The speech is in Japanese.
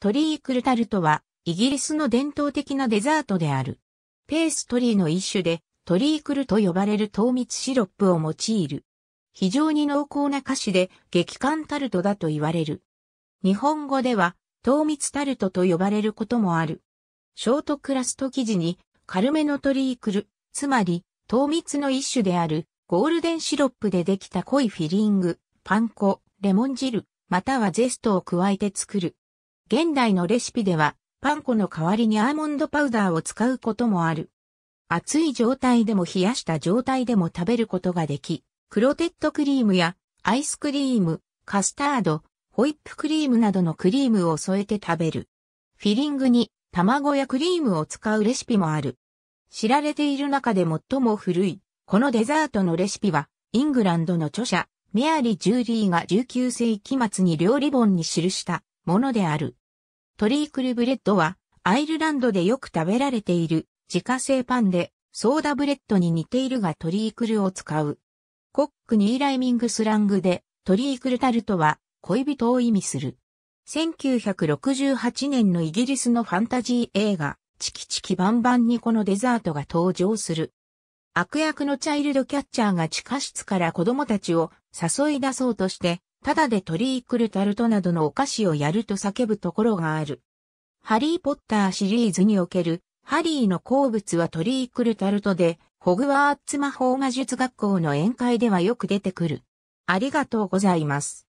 トリークルタルトは、イギリスの伝統的なデザートである。ペーストリーの一種で、トリークルと呼ばれる糖蜜シロップを用いる。非常に濃厚な菓子で、激寒タルトだと言われる。日本語では、糖蜜タルトと呼ばれることもある。ショートクラスト生地に、軽めのトリークル、つまり、糖蜜の一種である、ゴールデンシロップでできた濃いフィリング、パン粉、レモン汁、またはゼストを加えて作る。現代のレシピでは、パン粉の代わりにアーモンドパウダーを使うこともある。熱い状態でも冷やした状態でも食べることができ、クロテッドクリームやアイスクリーム、カスタード、ホイップクリームなどのクリームを添えて食べる。フィリングに卵やクリームを使うレシピもある。知られている中で最も古い、このデザートのレシピは、イングランドの著者、メアリー・ジューリーが19世紀末に料理本に記したものである。トリークルブレッドは、アイルランドでよく食べられている自家製パンで、ソーダブレッドに似ているがトリークルを使う。コックニーライミングスラングで、トリークルタルトは、恋人を意味する。1968年のイギリスのファンタジー映画、チキチキバンバンにこのデザートが登場する。悪役のチャイルドキャッチャーが地下室から子供たちを誘い出そうとして、ただでリりクルタルトなどのお菓子をやると叫ぶところがある。ハリー・ポッターシリーズにおける、ハリーの好物はリりクルタルトで、ホグワーツ魔法魔術学校の宴会ではよく出てくる。ありがとうございます。